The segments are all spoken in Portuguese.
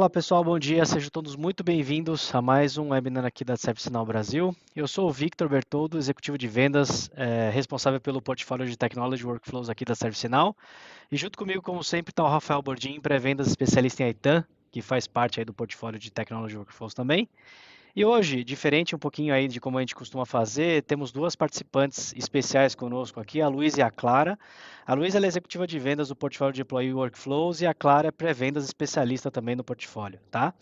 Olá pessoal, bom dia, sejam todos muito bem-vindos a mais um webinar aqui da ServiceNow Brasil. Eu sou o Victor Bertoldo, executivo de vendas, é, responsável pelo portfólio de Technology Workflows aqui da ServiceNow. E junto comigo, como sempre, está o Rafael Bordim, pré-vendas especialista em Aitan, que faz parte aí do portfólio de Technology Workflows também. E hoje, diferente um pouquinho aí de como a gente costuma fazer, temos duas participantes especiais conosco aqui, a Luísa e a Clara. A Luísa é executiva de vendas do portfólio de Employee Workflows e a Clara é pré-vendas especialista também no portfólio, tá?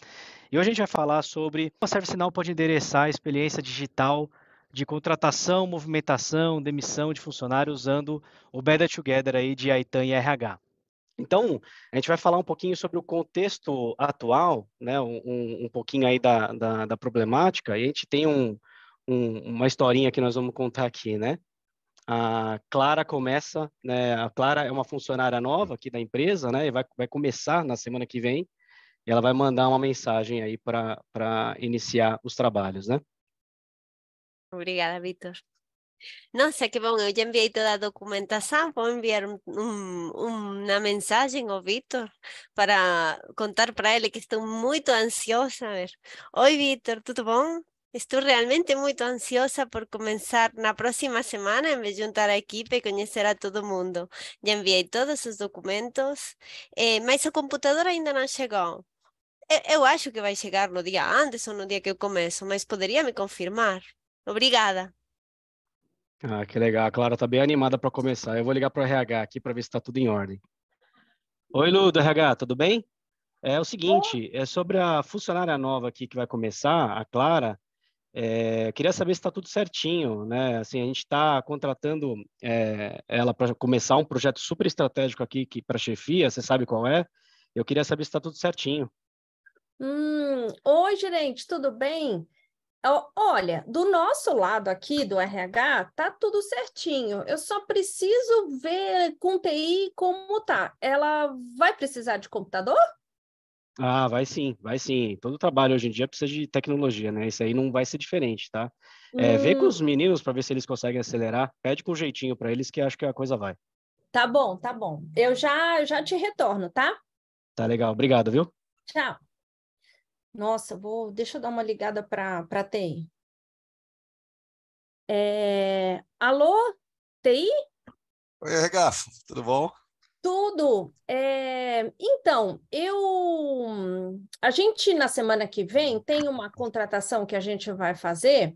E hoje a gente vai falar sobre como a ServiceNow pode endereçar a experiência digital de contratação, movimentação, demissão de funcionário usando o Better Together aí de Aitan e RH. Então, a gente vai falar um pouquinho sobre o contexto atual, né, um, um pouquinho aí da, da, da, problemática, e a gente tem um, um, uma historinha que nós vamos contar aqui, né? A Clara começa, né, a Clara é uma funcionária nova aqui da empresa, né, e vai, vai começar na semana que vem, e ela vai mandar uma mensagem aí para iniciar os trabalhos, né? Obrigada, Vitor no sé qué pongo, ya envié toda la documentación, puedo enviar un, un, una mensaje a Víctor para contar para él que estoy muy ansiosa. A ver, hoy Víctor, ¿todo bom? Estou realmente muito ansiosa por começar na próxima semana, em vez de juntar a equipe e conhecer a todo mundo. Já enviei todos os documentos, eh, mas o computador ainda não chegou. eu, acho que vai chegar no dia antes ou no dia que eu começo, mas poderia me confirmar. Obrigada. Ah, que legal. A Clara está bem animada para começar. Eu vou ligar para o RH aqui para ver se está tudo em ordem. Oi, Ludo, RH, tudo bem? É o seguinte, é sobre a funcionária nova aqui que vai começar, a Clara. É, queria saber se está tudo certinho, né? Assim, a gente está contratando é, ela para começar um projeto super estratégico aqui que para chefia. Você sabe qual é? Eu queria saber se está tudo certinho. Hum, oi, gerente, tudo bem? Olha, do nosso lado aqui do RH, tá tudo certinho. Eu só preciso ver com TI como tá. Ela vai precisar de computador? Ah, vai sim, vai sim. Todo trabalho hoje em dia precisa de tecnologia, né? Isso aí não vai ser diferente, tá? É, hum. Vê com os hum. meninos para ver se eles conseguem acelerar. Pede com jeitinho para eles que acho que a coisa vai. Tá bom, tá bom. Eu já já te retorno, tá? Tá legal. Obrigado, viu? Tchau nossa, vou, deixa eu dar uma ligada para a TI. É, alô, TI? Oi, Regafo, tudo bom? Tudo. É, então, eu. A gente, na semana que vem, tem uma contratação que a gente vai fazer.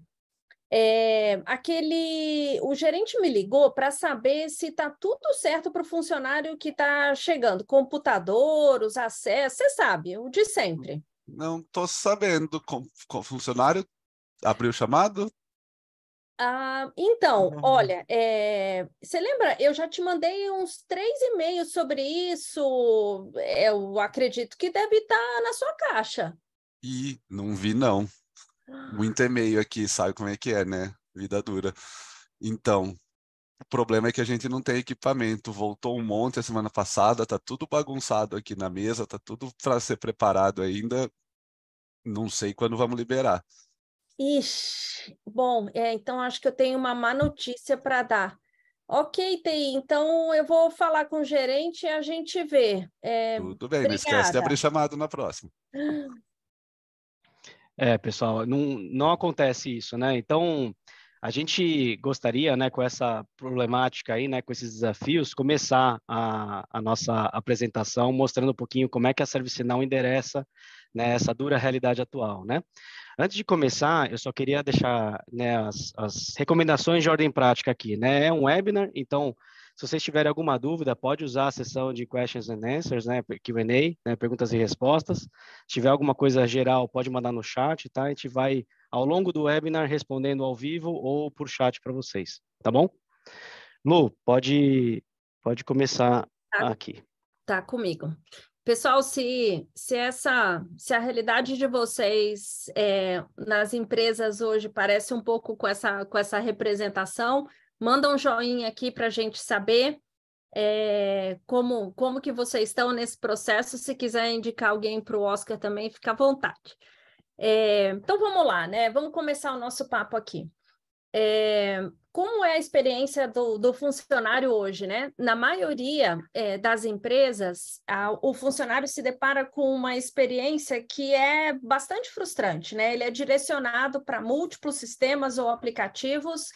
É, aquele. O gerente me ligou para saber se está tudo certo para o funcionário que está chegando: computador, os acessos, você sabe, o de sempre. Não tô sabendo. Com, com funcionário abriu o chamado? Ah, então, uhum. olha, é, você lembra? Eu já te mandei uns três e-mails sobre isso. Eu acredito que deve estar tá na sua caixa. E não vi, não. Muito e-mail aqui, sabe como é que é, né? Vida dura. Então, o problema é que a gente não tem equipamento. Voltou um monte a semana passada, tá tudo bagunçado aqui na mesa, tá tudo para ser preparado ainda não sei quando vamos liberar. Ixi, bom, é, então acho que eu tenho uma má notícia para dar. Ok, TI, então eu vou falar com o gerente e a gente vê. É, Tudo bem, obrigada. não esquece de abrir chamado na próxima. É, pessoal, não, não acontece isso, né? Então, a gente gostaria, né, com essa problemática aí, né, com esses desafios, começar a, a nossa apresentação mostrando um pouquinho como é que a ServiceNow endereça nessa né, essa dura realidade atual, né? Antes de começar, eu só queria deixar né, as, as, recomendações de ordem prática aqui, né? É um webinar, então se vocês tiverem alguma dúvida, pode usar a sessão de questions and answers, né, Q&A, né, perguntas e respostas. Se tiver alguma coisa geral, pode mandar no chat, tá? A gente vai ao longo do webinar respondendo ao vivo ou por chat para vocês, tá bom? Lu, pode pode começar tá, aqui. Tá comigo. Pessoal, se, se essa se a realidade de vocês é, nas empresas hoje parece um pouco com essa, com essa representação, manda um joinha aqui para a gente saber é, como, como que vocês estão nesse processo. Se quiser indicar alguém para o Oscar também, fica à vontade. É, então vamos lá, né? Vamos começar o nosso papo aqui. É, como é a experiência do, do, funcionário hoje, né? Na maioria é, das empresas, a, o funcionário se depara com uma experiência que é bastante frustrante, né? Ele é direcionado para múltiplos sistemas ou aplicativos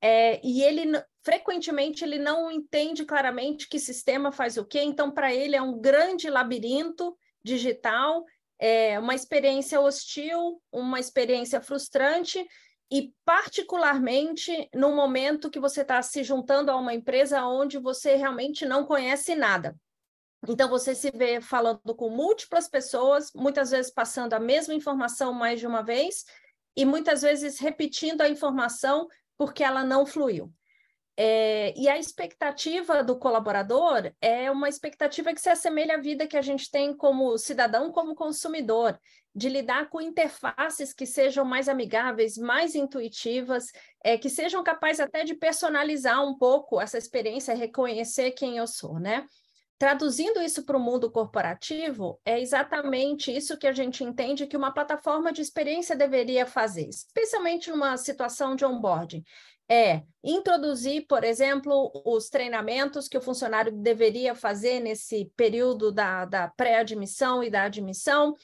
é, e ele frequentemente ele não entende claramente que sistema faz o quê. Então, para ele é um grande labirinto digital, é uma experiência hostil, uma experiência frustrante e particularmente no momento que você está se juntando a uma empresa onde você realmente não conhece nada. Então você se vê falando com múltiplas pessoas, muitas vezes passando a mesma informação mais de uma vez e muitas vezes repetindo a informação porque ela não fluiu. É, e a expectativa do colaborador é uma expectativa que se assemelha à vida que a gente tem como cidadão, como consumidor de lidar com interfaces que sejam mais amigáveis, mais intuitivas, é, que sejam capazes até de personalizar um pouco essa experiência, reconhecer quem eu sou, né? Traduzindo isso para o mundo corporativo, é exatamente isso que a gente entende que uma plataforma de experiência deveria fazer, especialmente numa situação de onboarding. É introduzir, por exemplo, os treinamentos que o funcionário deveria fazer nesse período da, da pré-admissão e da admissão,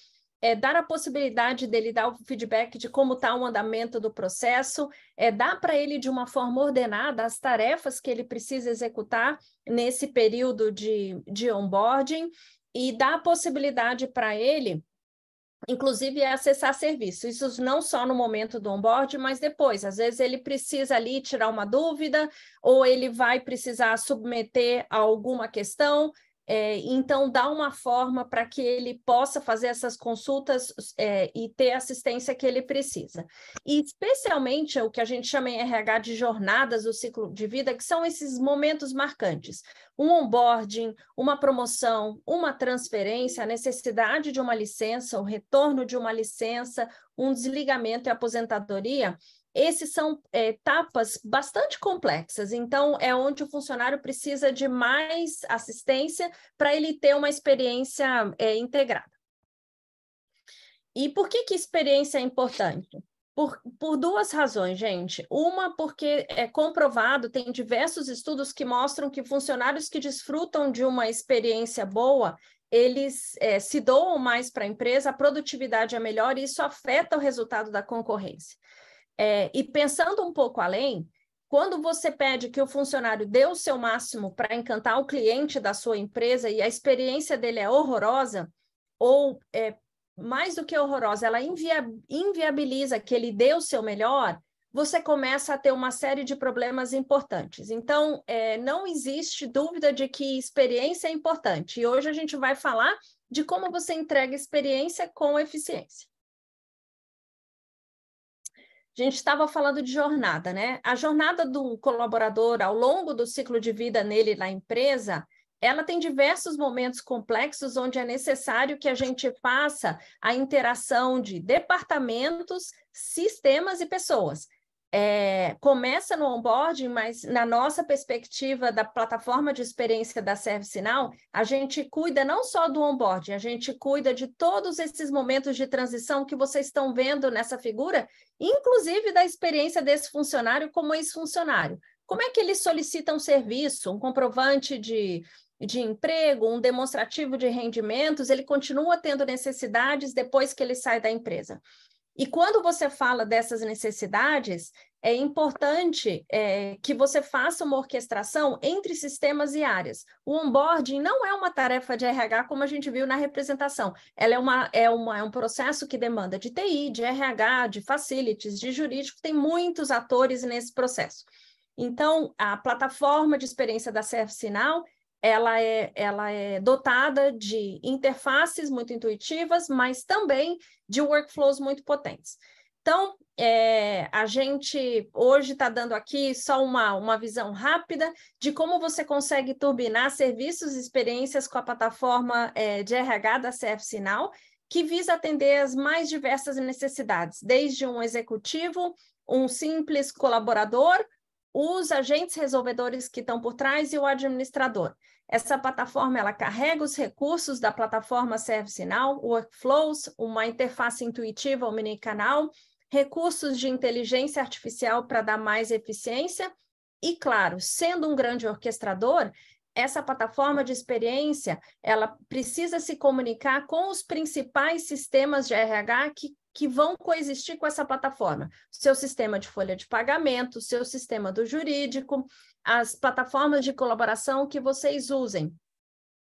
é, dar a possibilidade dele dar o feedback de como está o andamento do processo, é, dar para ele de uma forma ordenada as tarefas que ele precisa executar nesse período de, de onboarding e dar a possibilidade para ele inclusive é acessar serviços. Isso não só no momento do onboarding, mas depois. Às vezes ele precisa ali tirar uma dúvida, ou ele vai precisar submeter alguma questão, é, então, dá uma forma para que ele possa fazer essas consultas é, e ter a assistência que ele precisa. E especialmente é o que a gente chama em RH de jornadas do ciclo de vida, que são esses momentos marcantes: um onboarding, uma promoção, uma transferência, a necessidade de uma licença, o retorno de uma licença, um desligamento e aposentadoria esses são é, etapas bastante complexas, então é onde o funcionário precisa de mais assistência para ele ter uma experiência é, integrada. E por que, que experiência é importante? Por, por, duas razões, gente. Uma, porque é comprovado, tem diversos estudos que mostram que funcionários que desfrutam de uma experiência boa, eles é, se doam mais para a empresa, a produtividade é melhor e isso afeta o resultado da concorrência. É, e pensando um pouco além, quando você pede que o funcionário dê o seu máximo para encantar o cliente da sua empresa e a experiência dele é horrorosa, ou é, mais do que horrorosa, ela invia inviabiliza que ele dê o seu melhor, você começa a ter uma série de problemas importantes. Então, é, não existe dúvida de que experiência é importante. E hoje a gente vai falar de como você entrega experiência com eficiência. A gente estava falando de jornada, né? A jornada do colaborador ao longo do ciclo de vida nele na empresa, ela tem diversos momentos complexos onde é necessário que a gente faça a interação de departamentos, sistemas e pessoas é, começa no onboarding, mas na nossa perspectiva da plataforma de experiência da ServiceNow, a gente cuida não só do onboarding, a gente cuida de todos esses momentos de transição que vocês estão vendo nessa figura, inclusive da experiência desse funcionário como ex-funcionário. Como é que ele solicita um serviço, um comprovante de, de emprego, um demonstrativo de rendimentos, ele continua tendo necessidades depois que ele sai da empresa. E quando você fala dessas necessidades, é importante é, que você faça uma orquestração entre sistemas e áreas. O onboarding não é uma tarefa de RH, como a gente viu na representação. Ela é, uma, é, uma, é um processo que demanda de TI, de RH, de facilities, de jurídico, tem muitos atores nesse processo. Então, a plataforma de experiência da Serve Sinal, ela é, ela é dotada de interfaces muito intuitivas, mas também de workflows muito potentes. Então, é, a gente hoje está dando aqui só uma, uma visão rápida de como você consegue turbinar serviços e experiências com a plataforma é, de RH da CF Sinal, que visa atender as mais diversas necessidades, desde um executivo, um simples colaborador, os agentes resolvedores que estão por trás e o administrador. Essa plataforma ela carrega os recursos da plataforma ServiceNow, workflows, uma interface intuitiva omnicanal, recursos de inteligência artificial para dar mais eficiência e, claro, sendo um grande orquestrador, essa plataforma de experiência, ela precisa se comunicar com os principais sistemas de RH que que vão coexistir com essa plataforma. Seu sistema de folha de pagamento, seu sistema do jurídico, as plataformas de colaboração que vocês usem.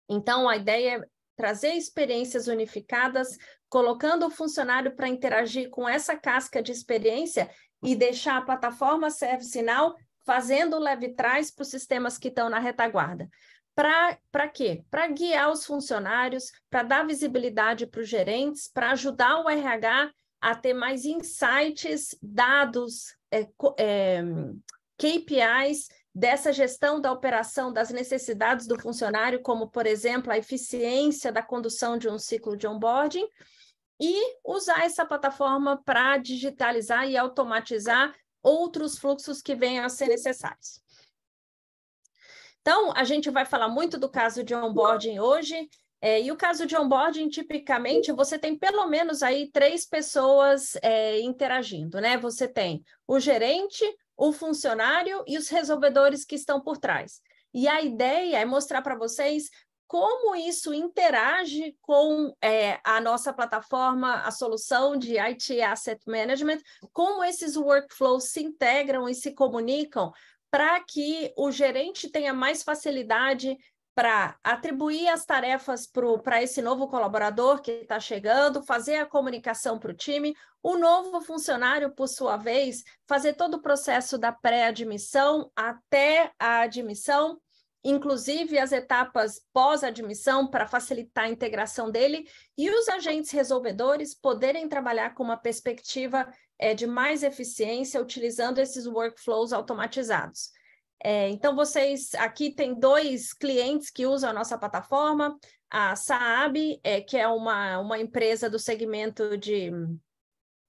Então, a ideia é trazer experiências unificadas, colocando o funcionário para interagir com essa casca de experiência e deixar a plataforma sinal, fazendo o leve trás para os sistemas que estão na retaguarda. Para quê? Para guiar os funcionários, para dar visibilidade para os gerentes, para ajudar o RH a ter mais insights, dados, é, é, KPIs dessa gestão da operação, das necessidades do funcionário, como, por exemplo, a eficiência da condução de um ciclo de onboarding, e usar essa plataforma para digitalizar e automatizar outros fluxos que venham a ser necessários. Então, a gente vai falar muito do caso de onboarding hoje. É, e o caso de onboarding, tipicamente, você tem pelo menos aí três pessoas é, interagindo, né? Você tem o gerente, o funcionário e os resolvedores que estão por trás. E a ideia é mostrar para vocês como isso interage com é, a nossa plataforma, a solução de IT Asset Management, como esses workflows se integram e se comunicam para que o gerente tenha mais facilidade para atribuir as tarefas para esse novo colaborador que está chegando, fazer a comunicação para o time, o novo funcionário, por sua vez, fazer todo o processo da pré-admissão até a admissão, inclusive as etapas pós-admissão para facilitar a integração dele e os agentes resolvedores poderem trabalhar com uma perspectiva é, de mais eficiência utilizando esses workflows automatizados. É, então, vocês aqui tem dois clientes que usam a nossa plataforma, a Saab, é, que é uma, uma empresa do segmento de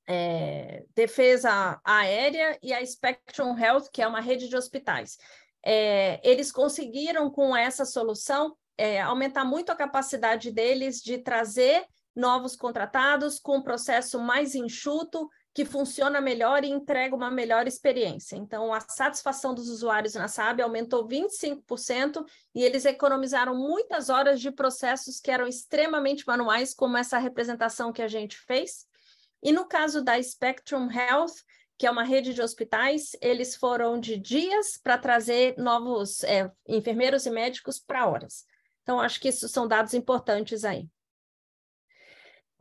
é, defesa aérea, e a Spectrum Health, que é uma rede de hospitais é, eles conseguiram, com essa solução, é, aumentar muito a capacidade deles de trazer novos contratados com um processo mais enxuto, que funciona melhor e entrega uma melhor experiência. Então, a satisfação dos usuários na SAB aumentou 25% e eles economizaram muitas horas de processos que eram extremamente manuais, como essa representação que a gente fez. E no caso da Spectrum Health, que é uma rede de hospitais, eles foram de dias para trazer novos é, enfermeiros e médicos para horas. Então, acho que isso são dados importantes aí.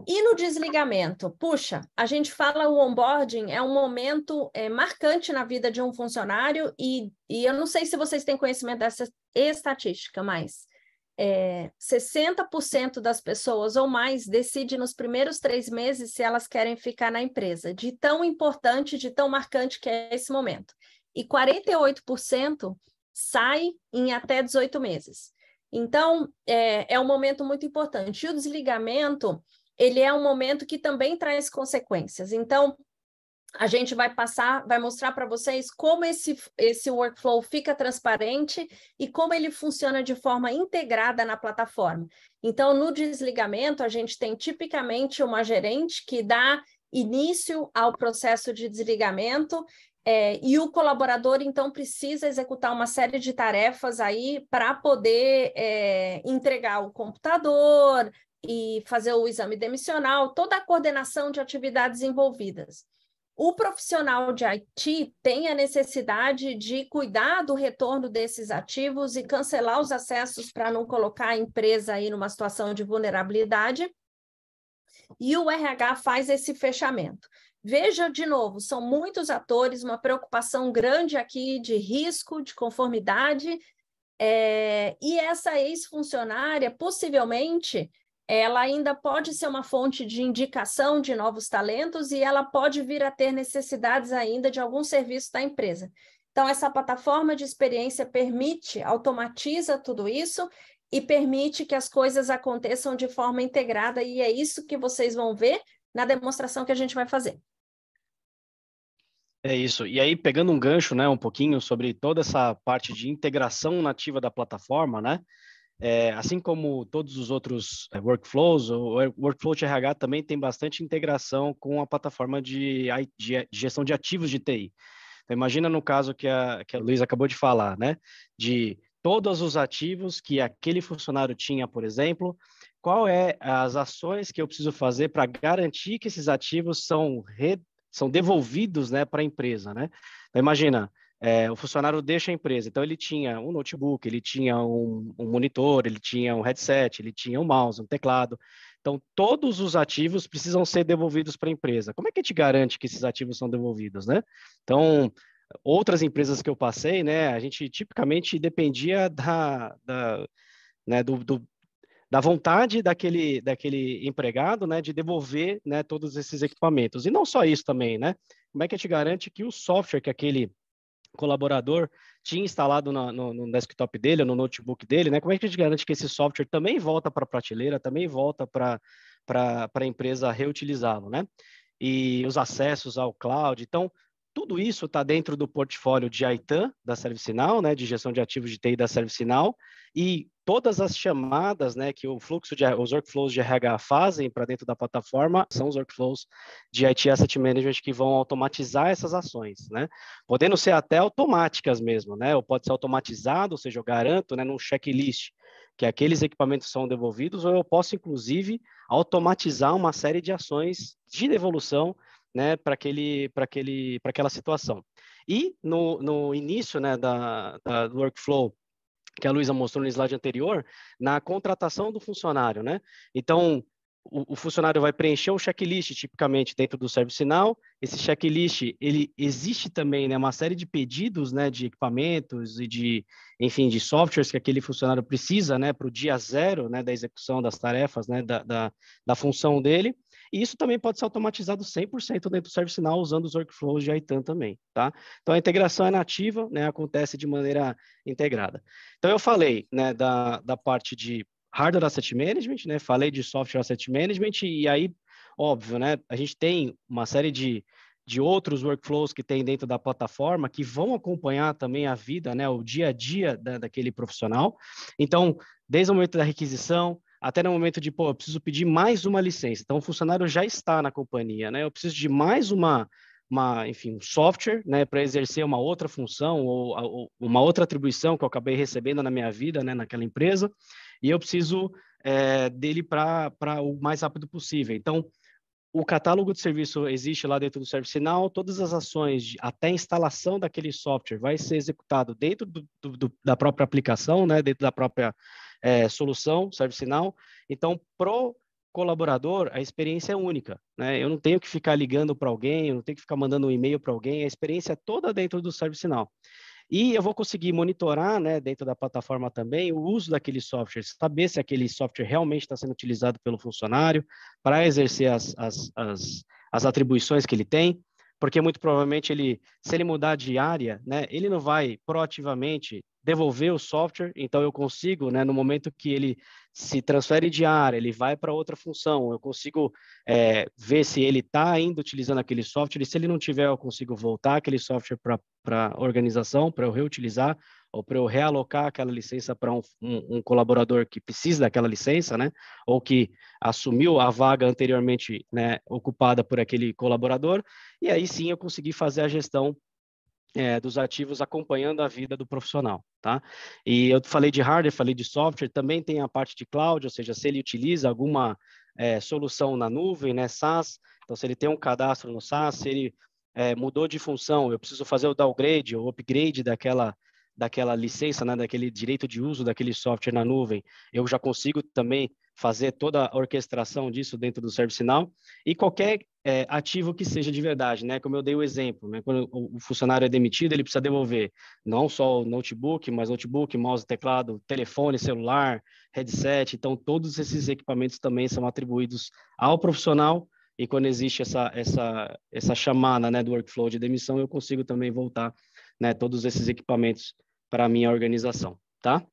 E no desligamento? Puxa, a gente fala o onboarding é um momento é, marcante na vida de um funcionário, e, e eu não sei se vocês têm conhecimento dessa estatística, mas é, eh, 60% das pessoas ou mais decide nos primeiros três meses se elas querem ficar na empresa, de tão importante, de tão marcante que é esse momento. E 48% sai em até 18 meses. Então, é, é um momento muito importante. E o desligamento, ele é um momento que também traz consequências. Então, a gente vai passar, vai mostrar para vocês como esse, esse workflow fica transparente e como ele funciona de forma integrada na plataforma. Então, no desligamento, a gente tem tipicamente uma gerente que dá início ao processo de desligamento. É, e o colaborador, então, precisa executar uma série de tarefas aí para poder é, entregar o computador e fazer o exame demissional, toda a coordenação de atividades envolvidas o profissional de IT tem a necessidade de cuidar do retorno desses ativos e cancelar os acessos para não colocar a empresa aí numa situação de vulnerabilidade. E o RH faz esse fechamento. Veja de novo, são muitos atores, uma preocupação grande aqui de risco, de conformidade. É... e essa ex-funcionária possivelmente ela ainda pode ser uma fonte de indicação de novos talentos e ela pode vir a ter necessidades ainda de algum serviço da empresa. Então, essa plataforma de experiência permite, automatiza tudo isso e permite que as coisas aconteçam de forma integrada, e é isso que vocês vão ver na demonstração que a gente vai fazer. É isso. E aí, pegando um gancho, né, um pouquinho sobre toda essa parte de integração nativa da plataforma, né? É, assim como todos os outros é, workflows, o workflow de RH também tem bastante integração com a plataforma de, é, de gestão de ativos de TI. Então, imagina no caso que a, que a Luiz acabou de falar, né? De todos os ativos que aquele funcionário tinha, por exemplo, qual é as ações que eu preciso fazer para garantir que esses ativos são, re, são devolvidos né, para a empresa, né? Então, imagina, é, o funcionário deixa a empresa. Então, ele tinha um notebook, ele tinha um, um, monitor, ele tinha um headset, ele tinha um mouse, um teclado. Então, todos os ativos precisam ser devolvidos para a empresa. Como é que a gente garante que esses ativos são devolvidos, né? Então, outras empresas que eu passei, né, a gente tipicamente dependia da, da, né, do, do da vontade daquele, daquele empregado, né, de devolver, né, todos esses equipamentos. E não só isso também, né? Como é que a gente garante que o software que aquele colaborador tinha instalado na, no, no, desktop dele, no notebook dele, né? Como é que a gente garante que esse software também volta para a prateleira, também volta para a empresa reutilizá-lo, né? E os acessos ao cloud. Então, tudo isso está dentro do portfólio de Aitan, da ServiceNow, né, de gestão de ativos de TI da ServiceNow, e todas as chamadas né, que o fluxo de os workflows de RH fazem para dentro da plataforma são os workflows de IT Asset Management que vão automatizar essas ações, né? Podendo ser até automáticas mesmo, né? Ou pode ser automatizado, ou seja, eu garanto né, num checklist que aqueles equipamentos são devolvidos, ou eu posso, inclusive, automatizar uma série de ações de devolução né, para aquele, para aquele, para aquela situação. E no, no início, né, da, da workflow que a Luísa mostrou no slide anterior, na contratação do funcionário, né? Então, o, o, funcionário vai preencher um checklist, tipicamente, dentro do sinal. Esse checklist, ele existe também, né? Uma série de pedidos, né? De equipamentos e de, enfim, de softwares que aquele funcionário precisa, né? Para o dia zero, né? Da execução das tarefas, né? Da, da, da função dele. E isso também pode ser automatizado 100% dentro do ServiceNow usando os workflows de Itan também, tá? Então a integração é nativa, né? Acontece de maneira integrada. Então eu falei, né, da, da parte de hardware asset management, né? Falei de software asset management e aí, óbvio, né? A gente tem uma série de de outros workflows que tem dentro da plataforma que vão acompanhar também a vida, né, o dia a dia da, daquele profissional. Então, desde o momento da requisição, até no momento de, pô, eu preciso pedir mais uma licença. Então, o funcionário já está na companhia, né? Eu preciso de mais uma, uma enfim, um software, né, para exercer uma outra função ou, ou, uma outra atribuição que eu acabei recebendo na minha vida, né, naquela empresa. E eu preciso é, dele para o mais rápido possível. Então, o catálogo de serviço existe lá dentro do ServiceNow, todas as ações de, até a instalação daquele software vai ser executado dentro do, do, da própria aplicação, né, dentro da própria é, solução, ServiceNow. Então, pro colaborador, a experiência é única. Né? Eu não tenho que ficar ligando para alguém, eu não tenho que ficar mandando um e-mail para alguém, a experiência é toda dentro do ServiceNow. E eu vou conseguir monitorar, né, dentro da plataforma também, o uso daquele software, saber se aquele software realmente está sendo utilizado pelo funcionário para exercer as, as, as, as atribuições que ele tem porque muito provavelmente ele, se ele mudar de área, né, ele não vai proativamente devolver o software, então eu consigo, né, no momento que ele se transfere de área, ele vai para outra função, eu consigo é, ver se ele está ainda utilizando aquele software, e se ele não tiver, eu consigo voltar aquele software para a organização, para eu reutilizar, ou para eu realocar aquela licença para um, um, um, colaborador que precisa daquela licença, né, ou que assumiu a vaga anteriormente né, ocupada por aquele colaborador, e aí sim eu consegui fazer a gestão é, dos ativos acompanhando a vida do profissional, tá? E eu falei de hardware, falei de software, também tem a parte de cloud, ou seja, se ele utiliza alguma é, solução na nuvem, né, SaaS, então se ele tem um cadastro no SaaS, se ele é, mudou de função, eu preciso fazer o downgrade ou upgrade daquela daquela licença, né, daquele direito de uso daquele software na nuvem, eu já consigo também fazer toda a orquestração disso dentro do ServiceNow e qualquer é, ativo que seja de verdade, né? Como eu dei o exemplo, né? Quando o funcionário é demitido, ele precisa devolver não só o notebook, mas notebook, mouse, teclado, telefone, celular, headset. Então, todos esses equipamentos também são atribuídos ao profissional e quando existe essa, essa, essa chamada né, do workflow de demissão, eu consigo também voltar né, todos esses equipamentos para a minha organização, tá?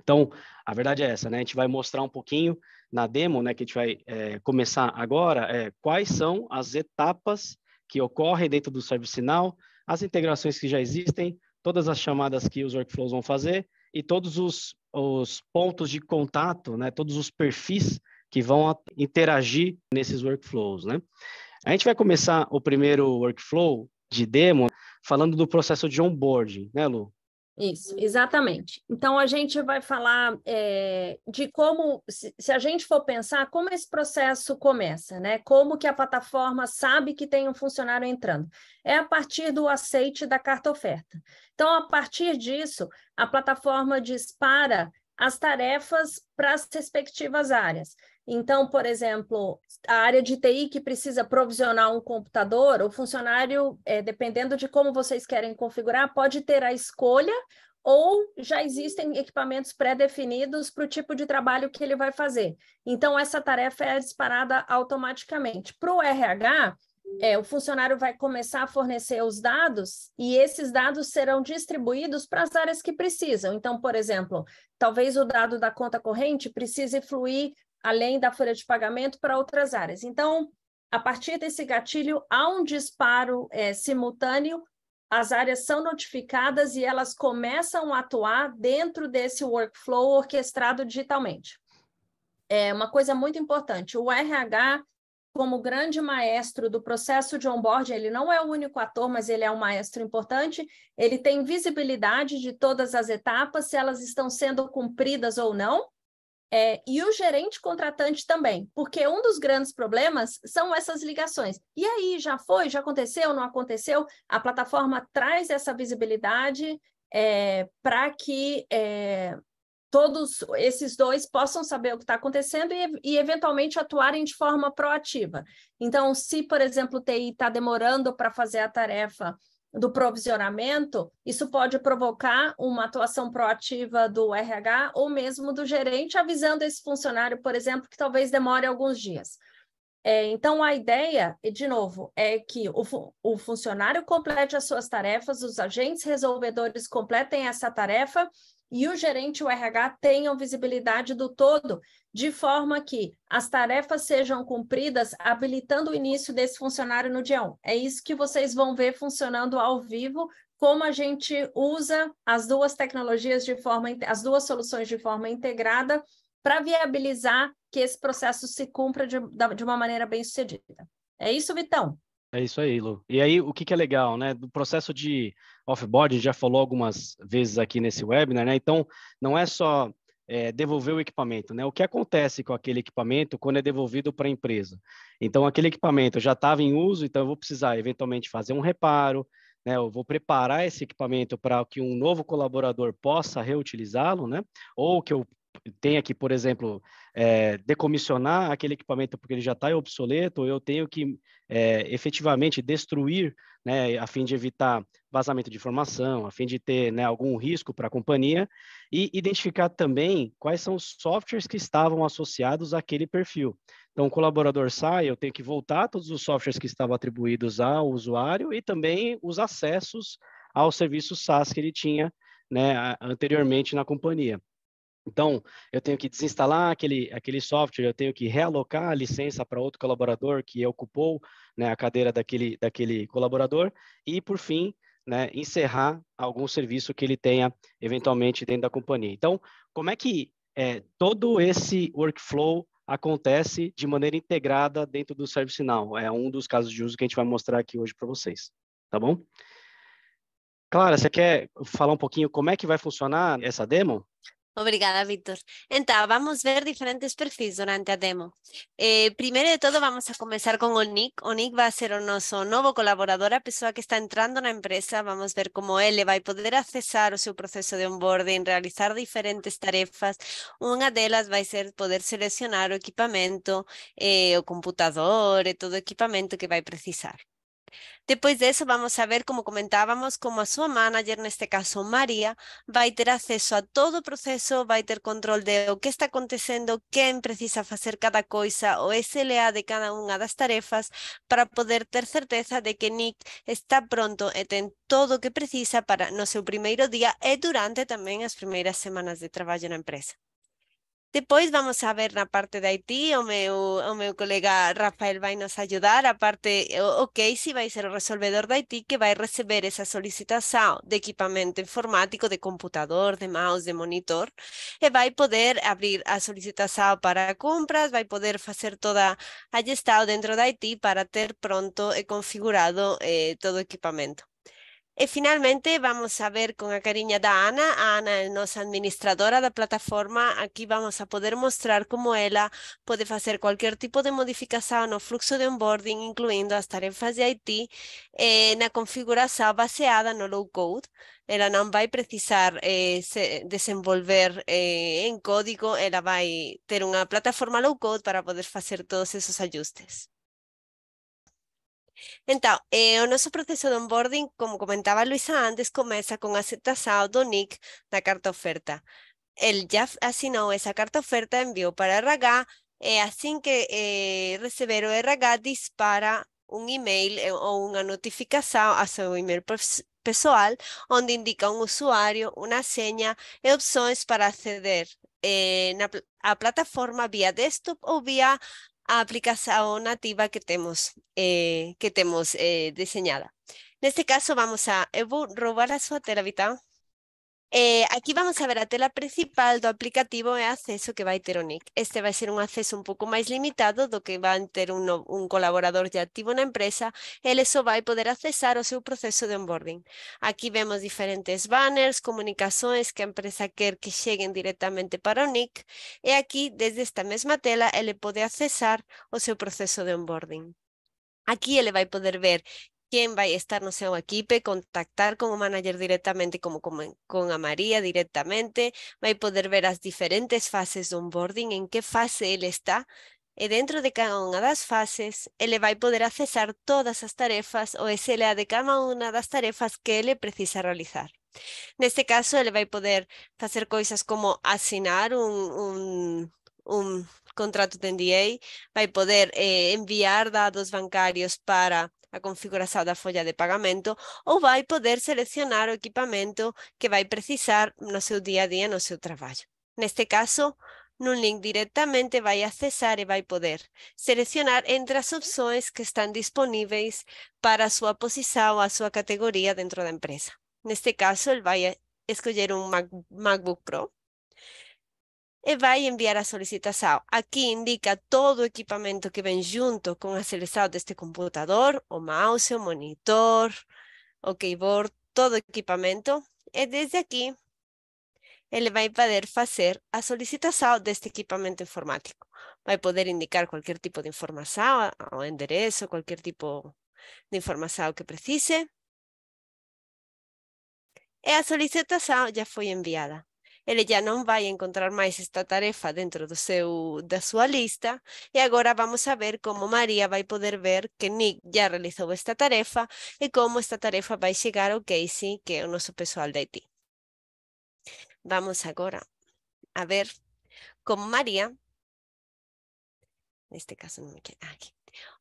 Então, a verdade é essa, né? A gente vai mostrar um pouquinho na demo, né, que a gente vai é, começar agora, é, quais são as etapas que ocorrem dentro do ServiceNow, as integrações que já existem, todas as chamadas que os workflows vão fazer e todos os, os pontos de contato, né, todos os perfis que vão interagir nesses workflows, né? A gente vai começar o primeiro workflow de demo falando do processo de onboarding, né, Lu? Isso, exatamente. Então, a gente vai falar é, de como, se, se, a gente for pensar, como esse processo começa, né? Como que a plataforma sabe que tem um funcionário entrando? É a partir do aceite da carta-oferta. Então, a partir disso, a plataforma dispara as tarefas para as respectivas áreas. Então, por exemplo, a área de TI que precisa provisionar um computador, o funcionário, é, dependendo de como vocês querem configurar, pode ter a escolha ou já existem equipamentos pré-definidos para o tipo de trabalho que ele vai fazer. Então, essa tarefa é disparada automaticamente. Para o RH, é, o funcionário vai começar a fornecer os dados e esses dados serão distribuídos para as áreas que precisam. Então, por exemplo, talvez o dado da conta corrente precise fluir além da folha de pagamento, para outras áreas. Então, a partir desse gatilho, há um disparo é, simultâneo, as áreas são notificadas e elas começam a atuar dentro desse workflow orquestrado digitalmente. É uma coisa muito importante: o RH, como grande maestro do processo de onboarding, ele não é o único ator, mas ele é um maestro importante. Ele tem visibilidade de todas as etapas, se elas estão sendo cumpridas ou não é, e o gerente contratante também, porque um dos grandes problemas são essas ligações. E aí, já foi? Já aconteceu? Não aconteceu? A plataforma traz essa visibilidade é, para que é, todos esses dois possam saber o que está acontecendo e, e, eventualmente, atuarem de forma proativa. Então, se, por exemplo, o TI está demorando para fazer a tarefa do provisionamento, isso pode provocar uma atuação proativa do RH ou mesmo do gerente, avisando esse funcionário, por exemplo, que talvez demore alguns dias. É, então, a ideia, de novo, é que o, o funcionário complete as suas tarefas, os agentes resolvedores completem essa tarefa e o gerente, o RH, tenham visibilidade do todo de forma que as tarefas sejam cumpridas, habilitando o início desse funcionário no dia 1. É isso que vocês vão ver funcionando ao vivo, como a gente usa as duas tecnologias de forma, as duas soluções de forma integrada para viabilizar que esse processo se cumpra de, de uma maneira bem sucedida. É isso, Vitão? É isso aí, Lu. E aí, o que, que é legal, né? Do processo de offboarding, já falou algumas vezes aqui nesse webinar, né? Então, não é só é, devolver o equipamento, né? O que acontece com aquele equipamento quando é devolvido para a empresa? Então, aquele equipamento já estava em uso, então eu vou precisar eventualmente fazer um reparo, né? Eu vou preparar esse equipamento para que um novo colaborador possa reutilizá-lo, né? Ou que eu tenha que, por exemplo, é, decomissionar aquele equipamento porque ele já está obsoleto, ou eu tenho que é, efetivamente destruir, né, a fim de evitar vazamento de informação, a fim de ter né, algum risco para a companhia, e identificar também quais são os softwares que estavam associados àquele perfil. Então, o colaborador sai, eu tenho que voltar todos os softwares que estavam atribuídos ao usuário e também os acessos ao serviço SaaS que ele tinha né, anteriormente na companhia. Então, eu tenho que desinstalar aquele, aquele software, eu tenho que realocar a licença para outro colaborador que ocupou né, a cadeira daquele, daquele colaborador e, por fim, né, encerrar algum serviço que ele tenha eventualmente dentro da companhia. Então, como é que é, todo esse workflow acontece de maneira integrada dentro do ServiceNow? É um dos casos de uso que a gente vai mostrar aqui hoje para vocês, tá bom? Clara, você quer falar um pouquinho como é que vai funcionar essa demo? Obrigada, Víctor. Entonces, vamos a ver diferentes perfiles durante a demo. Eh, primero de todo, vamos a comenzar con Onik. Onik va a ser nuestro nuevo colaborador, a persona que está entrando la empresa. Vamos a ver cómo él va a poder acessar o su proceso de onboarding, realizar diferentes tarefas. ellas va a ser poder seleccionar o equipamento, eh, o computador e todo o equipamento que a precisar. Después de eso, vamos a ver, como comentábamos, como a su manager, este caso María, va a tener acceso a todo el proceso, a tener control de o que está aconteciendo, quién precisa hacer cada cosa o SLA de cada una de las tarefas, para poder tener certeza de que Nick está pronto y eh, tiene todo lo que precisa para no seu primer día y eh, durante también las primeras semanas de trabajo en la empresa. Después pues, vamos a ver la parte de Haití o mi o colega Rafael vai nos ajudar, a parte eh, o Casey a ser el resolvedor de Haití que va a recibir esa solicitación de equipamiento informático, de computador, de mouse, de monitor, va a poder abrir a solicitación para compras, va a poder hacer toda la dentro de Haití para tener pronto eh, configurado eh, todo equipamiento. equipamento. E finalmente vamos a ver con a cariña da Ana, a Ana é nosa administradora da plataforma, aquí vamos a poder mostrar como ela pode facer cualquier tipo de modificación no fluxo de onboarding, incluindo as tarefas de IT, eh, na configuración baseada no low code. Ela non vai precisar eh, se desenvolver eh, en código, ela vai ter unha plataforma low code para poder facer todos esos ajustes. Então, é, o nosso processo de onboarding, como comentava a Luísa antes, começa com a aceitação do Nick da carta oferta. Ele já assinou essa carta oferta, enviou para a RH, é assim que é, receber o RH dispara um e-mail eh, ou uma notificação a seu e-mail pessoal, onde indica um usuário, uma senha e opções para aceder na, à plataforma via desktop ou via a aplicación nativa que tenemos eh, que tenemos eh, En este caso, vamos a... Eh, robar la a su tela, Eh, aquí vamos a ver a tela principal do aplicativo é acceso que vai ter o NIC. Este vai ser un acceso un pouco máis limitado do que van ter un, un colaborador de activo na empresa, ele só vai poder accesar o seu proceso de onboarding. Aquí vemos diferentes banners, comunicações que a empresa quer que cheguen directamente para o NIC e aquí, desde esta mesma tela, ele pode accesar o seu proceso de onboarding. Aquí ele vai poder ver quién va a estar, no sea un equipo, contactar con un manager directamente, como, con María directamente, va a poder ver las diferentes fases de onboarding, en qué fase él está, eh, dentro de cada una de las fases, él va a poder accesar todas las tarefas o SLA de cada de las tarefas que él precisa realizar. En este caso, él va a poder hacer cosas como asignar un, contrato de NDA, va a poder eh, enviar datos bancarios para a configuração da folha de pagamento ou vai poder selecionar o equipamento que vai precisar no seu dia a dia, no seu trabalho. Neste caso, no link diretamente vai acessar e vai poder selecionar entre as opções que estão disponíveis para a sua posição, a sua categoria dentro da empresa. Neste caso, ele vai escolher um MacBook Pro Eh, va a enviar a solicitação. Aquí indica todo o equipamento que vem junto com a de este computador, o mouse, o monitor, o keyboard, todo o equipamento. E eh, desde él va a poder fazer a de este equipamento informático. Va a poder indicar cualquier tipo de información, o endereço, cualquier tipo de información que precise. E a solicitação ya fue enviada ele no va a encontrar más esta tarefa dentro de su da sua lista. E agora vamos cómo María va a poder ver que Nick ya realizó esta tarefa y cómo esta tarefa a llegar a Casey, que é o nosso pessoal IT. Vamos agora a ver María, en este caso no me queda aquí,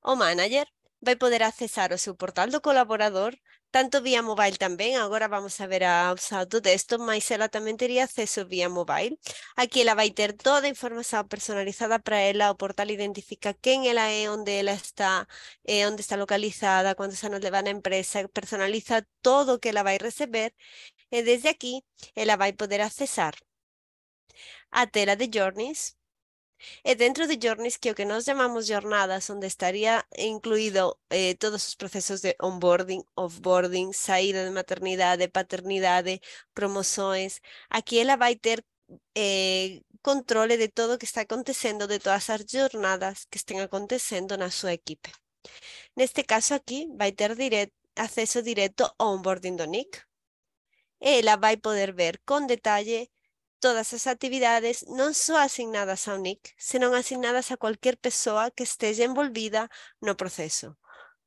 o manager va a poder accesar o seu portal do colaborador tanto vía mobile también. Ahora vamos a ver ah, a todo de esto, mas ella también acceso vía mobile. Aquí va a tener toda la información personalizada para ella. o portal identifica quién ella es, e, dónde ella está, eh, está localizada, cuántos va en la empresa, personaliza todo que que va a recibir. Y eh, desde aquí ella va a poder accesar a tela de Journeys eh, dentro de Journeys, que lo que nos llamamos jornadas, donde estaría incluido eh, todos sus procesos de onboarding, offboarding, salida de maternidad, paternidad, paternidad, promociones. aquí él va a tener eh, control de todo lo que está aconteciendo, de todas las jornadas que estén en su equipo. En este caso aquí va a tener acceso directo a onboarding Nick. Ella va a poder ver con detalle todas as actividades non só asignadas ao NIC, senón asignadas a cualquier persoa que estea envolvida no proceso.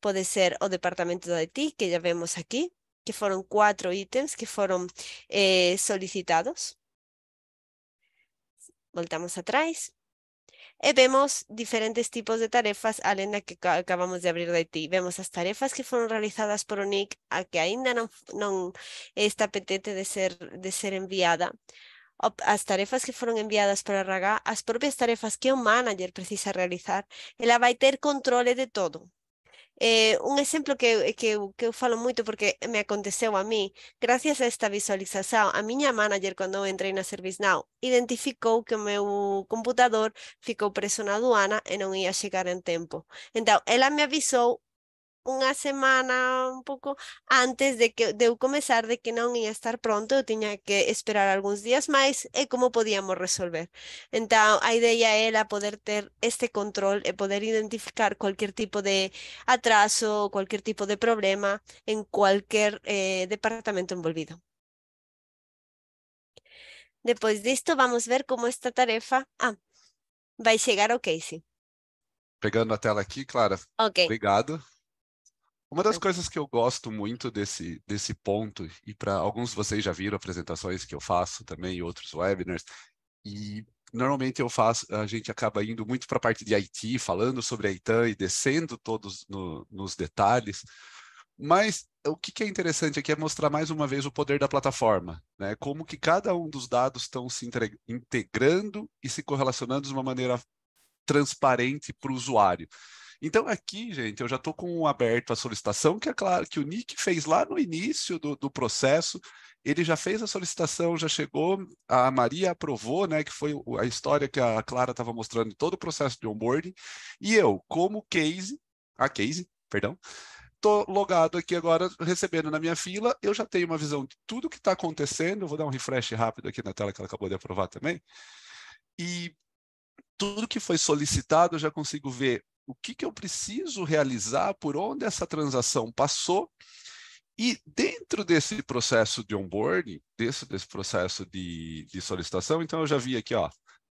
Pode ser o Departamento de IT, que ya vemos aquí, que foron cuatro ítems que foron eh, solicitados. Voltamos atrás. E eh, vemos diferentes tipos de tarefas além da que acabamos de abrir de ti. Vemos as tarefas que foron realizadas por o NIC, a que aínda non, non está petente de ser, de ser enviada as tarefas que foron enviadas para RH, as propias tarefas que o manager precisa realizar, ela vai ter controle de todo. Eh, un exemplo que, que, que eu falo moito porque me aconteceu a mí, gracias a esta visualización, a miña manager cando eu entrei na ServiceNow identificou que o meu computador ficou preso na aduana e non ia chegar en tempo. Entón, ela me avisou una semana un poco antes de que de comenzar, de que non a estar pronto, tenía que esperar algunos días más y eh, cómo podíamos resolver. Entonces, a idea era poder tener este control y eh, poder identificar cualquier tipo de atraso, cualquier tipo de problema en cualquier eh, departamento envolvido. de esto, vamos a ver cómo esta tarefa... Ah, a llegar ok Casey. Pegando la tela aquí, Clara. Ok. Obrigado. Uma das é. coisas que eu gosto muito desse, desse ponto, e para alguns de vocês já viram apresentações que eu faço também e outros webinars, e normalmente eu faço, a gente acaba indo muito para a parte de IT, falando sobre a ITAN e descendo todos no, nos detalhes, mas o que, que, é interessante aqui é mostrar mais uma vez o poder da plataforma, né? como que cada um dos dados estão se integrando e se correlacionando de uma maneira transparente para o usuário. Então, aqui, gente, eu já estou com aberto a solicitação, que é claro que o Nick fez lá no início do, do processo. Ele já fez a solicitação, já chegou, a Maria aprovou, né? Que foi a história que a Clara estava mostrando todo o processo de onboarding. E eu, como case, a case, perdão, estou logado aqui agora, recebendo na minha fila, eu já tenho uma visão de tudo que está acontecendo. Vou dar um refresh rápido aqui na tela que ela acabou de aprovar também. E tudo que foi solicitado, eu já consigo ver o que, que eu preciso realizar, por onde essa transação passou. E dentro desse processo de onboarding, desse, desse processo de, de solicitação, então eu já vi aqui, ó,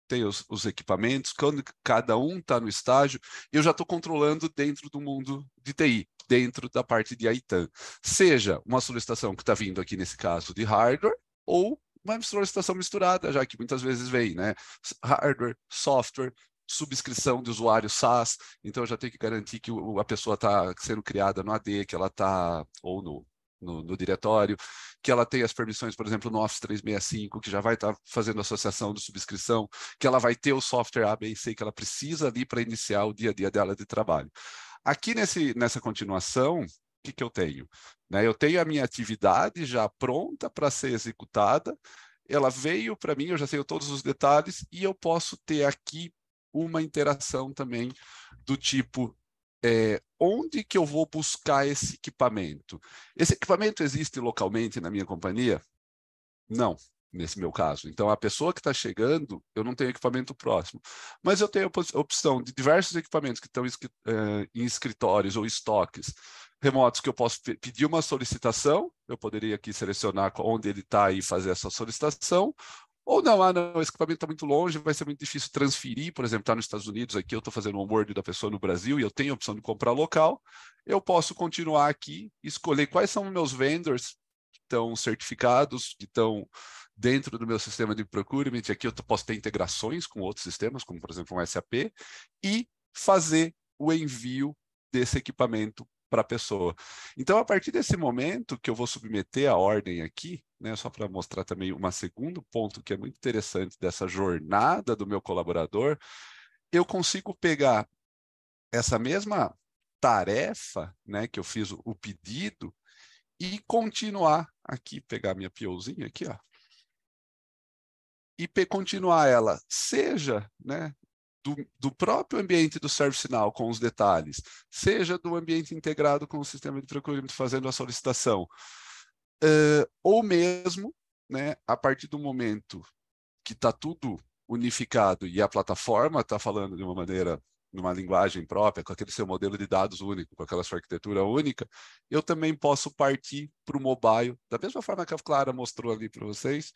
tem os, os equipamentos, quando cada um está no estágio, eu já estou controlando dentro do mundo de TI, dentro da parte de ITAM. Seja uma solicitação que está vindo aqui nesse caso de hardware, ou uma solicitação misturada, já que muitas vezes vem, né? Hardware, software, subscrição de usuário SaaS, então eu já tenho que garantir que a pessoa está sendo criada no AD, que ela está, ou no, no, no, diretório, que ela tem as permissões, por exemplo, no Office 365, que já vai estar tá fazendo associação de subscrição, que ela vai ter o software ABC que ela precisa ali para iniciar o dia a dia dela de trabalho. Aqui nesse, nessa continuação, que, que eu tenho? Né? Eu tenho a minha atividade já pronta para ser executada, ela veio para mim, eu já tenho todos os detalhes, e eu posso ter aqui uma interação também do tipo. É, onde que eu vou buscar esse equipamento? Esse equipamento existe localmente na minha companhia? Não, nesse meu caso. Então, a pessoa que está chegando, eu não tenho equipamento próximo. Mas eu tenho a opção de diversos equipamentos que estão eh, em escritórios ou estoques remotos que eu posso pedir uma solicitação, eu poderia aqui selecionar onde ele está e fazer essa solicitação, ou não, ah, não, esse equipamento está muito longe, vai ser muito difícil transferir, por exemplo, está nos Estados Unidos, aqui eu estou fazendo um onboard da pessoa no Brasil e eu tenho a opção de comprar local, eu posso continuar aqui, escolher quais são meus vendors que estão certificados, que estão dentro do meu sistema de procurement, aqui eu posso ter integrações com outros sistemas, como por exemplo um SAP, e fazer o envio desse equipamento para a pessoa. Então, a partir desse momento que eu vou submeter a ordem aqui, né, só para mostrar também um segundo ponto que é muito interessante dessa jornada do meu colaborador, eu consigo pegar essa mesma tarefa, né, que eu fiz o, o pedido, e continuar aqui, pegar minha piozinha aqui, ó, e continuar ela, seja né, do, do, próprio ambiente do ServiceNow com os detalhes, seja do ambiente integrado com o sistema de procuramento fazendo a solicitação, uh, ou mesmo, né, a partir do momento que está tudo unificado e a plataforma está falando de uma maneira numa linguagem própria, com aquele seu modelo de dados único, com aquela sua arquitetura única, eu também posso partir para o mobile, da mesma forma que a Clara mostrou ali para vocês,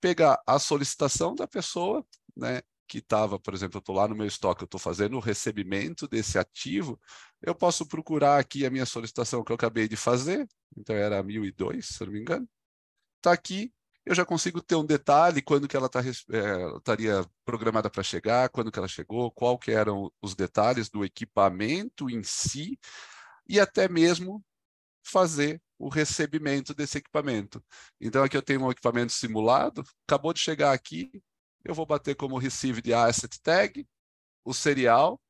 pegar a solicitação da pessoa, né, que estava, por exemplo, eu estou lá no meu estoque, eu estou fazendo o recebimento desse ativo, eu posso procurar aqui a minha solicitação que eu acabei de fazer, então era 1002, se não me engano, está aqui, eu já consigo ter um detalhe quando que ela tá, é, estaria programada para chegar, quando que ela chegou, qual que eram os detalhes do equipamento em si e até mesmo fazer o recebimento desse equipamento. Então aqui eu tenho um equipamento simulado, acabou de chegar aqui, eu vou bater como receive de asset tag, o serial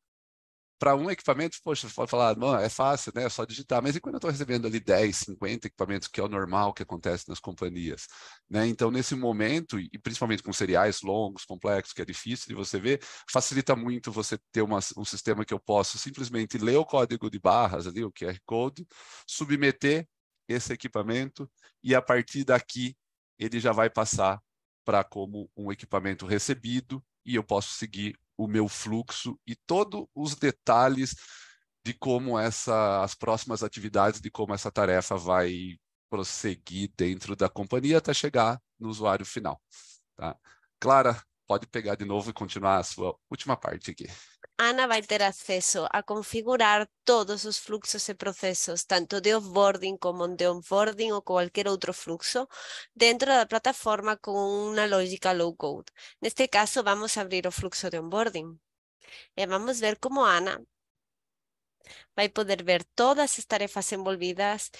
para um equipamento, poxa, você pode falar, não é fácil, né? É só digitar. Mas e quando eu estou recebendo ali 10, 50 equipamentos, que é o normal que acontece nas companhias, né? Então, nesse momento, e principalmente com cereais longos, complexos, que é difícil de você ver, facilita muito você ter uma, um sistema que eu posso simplesmente ler o código de barras ali, o QR Code, submeter esse equipamento e a partir daqui ele já vai passar para como um equipamento recebido e eu posso seguir o meu fluxo e todos os detalhes de como essa, as próximas atividades, de como essa tarefa vai prosseguir dentro da companhia até chegar no usuário final. Tá? Clara, pode pegar de novo e continuar a sua última parte aqui. Ana va a tener acceso a configurar todos los fluxos y procesos, tanto de onboarding como de onboarding o cualquier otro fluxo, dentro de la plataforma con una lógica low code. En este caso, vamos a abrir el fluxo de onboarding. y eh, vamos a ver cómo Ana va a poder ver todas las tarefas envolvidas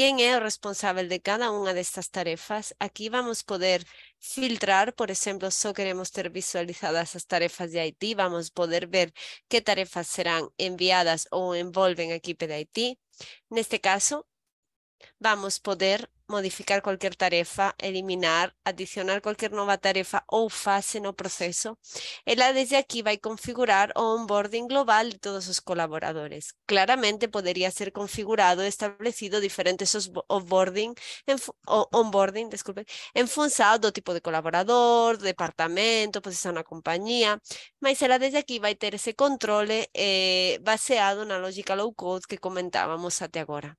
quién es el responsable de cada una de estas tarefas. Aquí vamos a poder filtrar, por ejemplo, solo queremos tener visualizadas las tarefas de Haití, vamos a poder ver qué tarefas serán enviadas o envolven a equipo de Haití. En este caso, vamos a poder modificar qualquer tarefa, eliminar, adicionar qualquer nova tarefa ou fase no processo, ela desde aqui vai configurar o onboarding global de todos os colaboradores. Claramente poderia ser configurado, estabelecido diferentes onboarding, onboarding desculpe, em função do tipo de colaborador, departamento, posição na companhia, mas ela desde aqui vai ter esse controle eh, baseado na lógica low code que comentávamos até agora.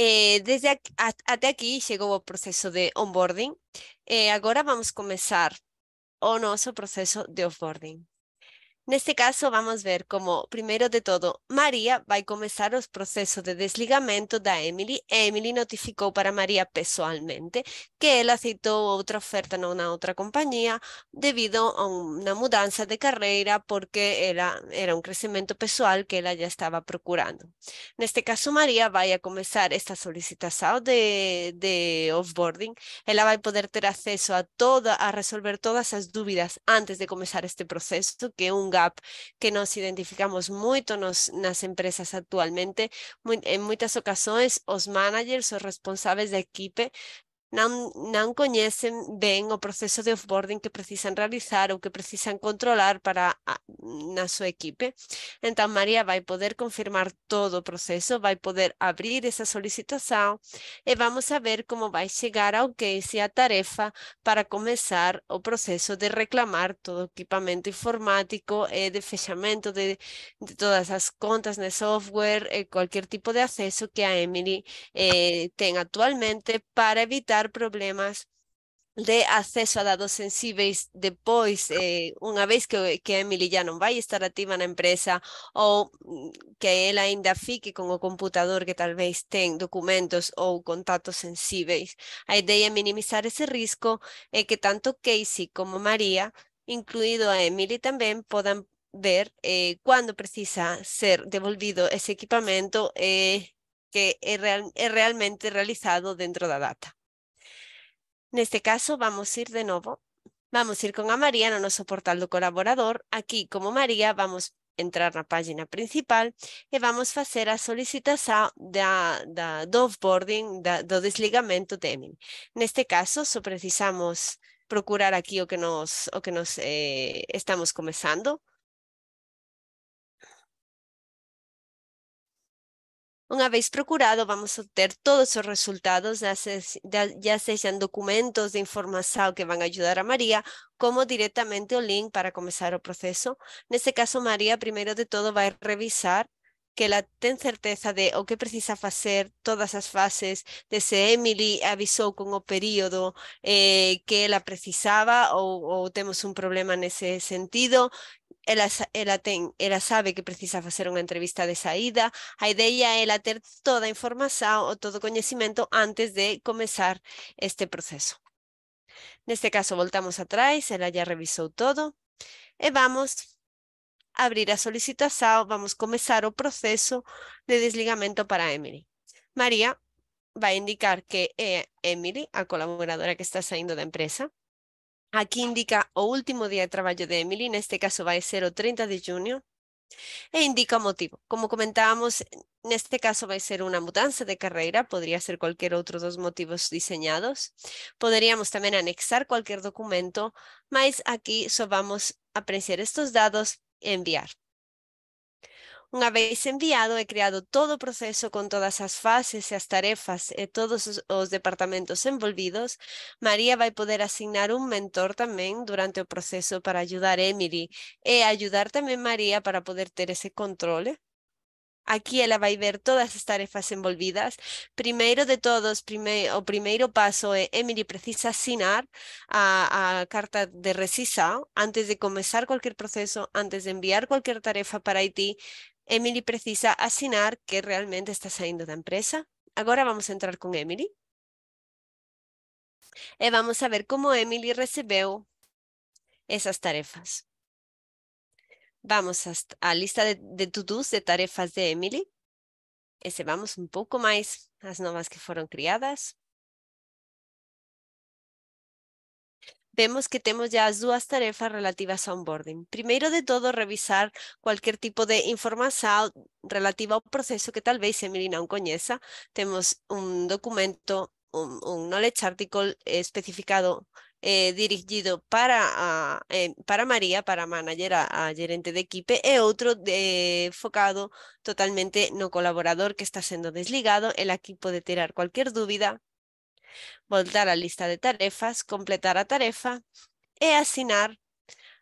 Eh, desde aqui, até aqui chegou o processo de onboarding. Eh, agora vamos começar o nosso processo de offboarding. Neste caso, vamos ver como, primeiro de todo, Maria vai começar os processos de desligamento da Emily. Emily notificou para Maria pessoalmente que ela aceitou outra oferta numa outra companhia devido a uma mudança de carreira, porque ela, era um crescimento pessoal que ela já estava procurando. Neste caso, Maria vai começar esta solicitação de, de offboarding. Ela vai poder ter acesso a toda, a resolver todas as dúvidas antes de começar este processo, que é um que nos identificamos mucho en las empresas actualmente en muchas ocasiones los managers, o responsables de equipe, não não conhecem bem o processo de offboarding que precisam realizar ou que precisam controlar para a, na sua equipe. então Maria vai poder confirmar todo o processo vai poder abrir essa solicitação e vamos ver como vai chegar ao case e é a tarefa para começar o processo de reclamar todo o equipamento informático e de fechamento de, de todas as contas de software e qualquer tipo de acesso que a Emily eh, atualmente para evitar problemas de acceso a datos sensibles después eh, una vez que, que ya no vaya a estar estar en la empresa o mm, que él ainda fique con el computador que tal vez tenga documentos o contactos sensibles la idea es minimizar ese riesgo en eh, que tanto Casey como María, incluido a Emily también puedan ver eh, precisa ser devolvido ese equipamiento eh, que es realmente realizado dentro de la data. En este caso vamos a ir de nuevo, vamos a ir con a María no nuestro portal de colaborador. Aquí, como María, vamos a entrar a la página principal y vamos a hacer la de de offboarding, de desligamiento desligamento de En este caso, solo precisamos procurar aquí lo que nos, o que nos eh, estamos comenzando. Una vez procurado, vamos a obtener todos los resultados, ya sean documentos de información que van a ayudar a María, como directamente o link para comenzar el proceso. En este caso, María, primero de todo, va a revisar que la tiene certeza de o que precisa hacer, todas las fases, de si Emily avisó con o periodo eh, que la precisaba o tenemos un problema en ese sentido, ella sabe que precisa hacer una entrevista de salida. a ideia é ela toda a información o todo conocimiento antes de comenzar este proceso. En este caso, voltamos atrás, ela ya revisó todo vamos a abrir a solicitación, vamos a comenzar o proceso de desligamiento para Emily. María va a indicar que eh, Emily, la colaboradora que está saliendo de empresa, Aquí indica o último día de trabajo de Emily, en este caso va a ser el 30 de junio, e indica motivo. Como comentábamos, en este caso va a ser una mudanza de carrera, podría ser cualquier de dos motivos diseñados. Podríamos también anexar cualquier documento, mas aquí solo vamos apreciar estos datos enviar. Una vez enviado, he creado todo proceso con todas las fases y las tarefas eh, todos los departamentos envolvidos. María va a poder asignar un mentor también durante el proceso para a Emily e eh, ajudar tamén María para poder tener ese control. Aquí ella va a ver todas las tarefas envolvidas. Primero de todos, el o primeiro paso é eh, Emily precisa asignar a, carta de recisa antes de comenzar cualquier proceso, antes de enviar cualquier tarefa para Haití. Emily precisa assinar que realmente está saindo da empresa. Agora vamos entrar com Emily. E vamos saber como Emily recebeu essas tarefas. Vamos à lista de, de to-dos de tarefas de Emily. E vamos um pouco mais as novas que foram criadas. vemos que tenemos ya dos duas tarefas relativas a onboarding. Primero de todo, revisar cualquier tipo de información relativa un proceso que tal vez Emily no conheça. Tenemos un documento, un knowledge article especificado eh, dirigido para, ah, eh, para María, para manager, a, gerente de equipo, Y otro de, totalmente no colaborador que está siendo desligado, el equipo puede tirar cualquier duda voltar a lista de tarefas, completar a tarefa e asignar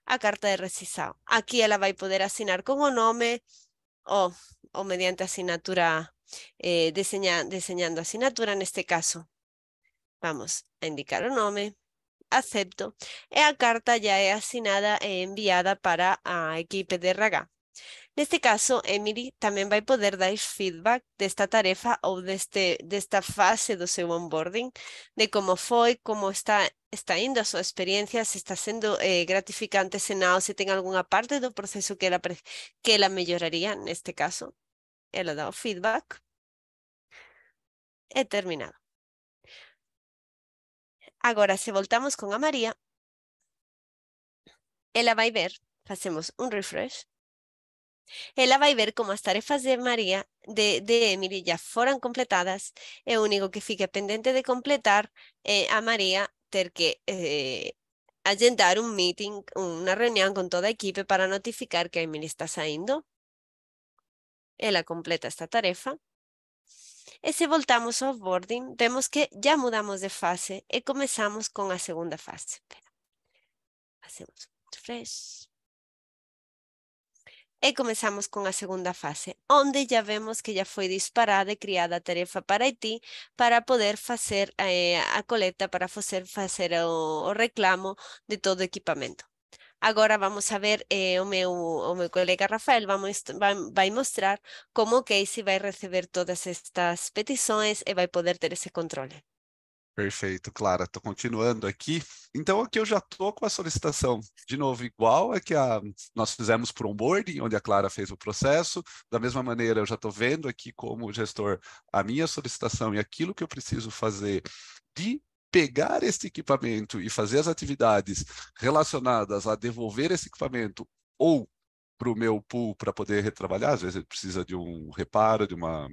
a carta de aquí la va a poder como nombre o nome o mediante asignatura, eh, diseñando asignatura en este caso. Vamos a indicar o nombre, acepto, e a carta ya es asignada e enviada para a equipe de raga en este caso, Emily también va a poder dar feedback de esta tarea o este, de, esta fase de su onboarding, de cómo fue, cómo está está yendo a experiencia, si está siendo eh, gratificante, si no, si tiene alguna parte del proceso que la que En este este caso. él ha dado feedback. He terminado. Ahora, si voltamos con a María, va a ver, Hacemos un refresh, ella va a ver cómo las tarefas de María, de, Emily, ya fueron completadas El único que fica pendiente de completar es eh, a María ter que eh, agendar um meeting, una reunión con toda a equipe para notificar que Emily está saindo. Ella completa esta tarefa. Y si voltamos ao boarding, vemos que ya mudamos de fase y comenzamos con la segunda fase. Hacemos refresh. E eh, começamos com a segunda fase, onde já vemos que já foi disparada e criada a tarefa para Haití para poder fazer eh, a coleta, para fazer fazer o, o reclamo de todo o equipamento. Agora vamos a ver, eh, o, meu, o meu colega Rafael vamos, vai, vai mostrar como o Casey vai receber todas estas petições e vai poder ter esse controle. Perfeito, Clara. Estou continuando aqui. Então, aqui eu já estou com a solicitação, de novo, igual a que a, nós fizemos por onboarding, onde a Clara fez o processo. Da mesma maneira, eu já estou vendo aqui como gestor a minha solicitação e aquilo que eu preciso fazer de pegar esse equipamento e fazer as atividades relacionadas a devolver esse equipamento ou para o meu pool para poder retrabalhar, às vezes ele precisa de um reparo, de uma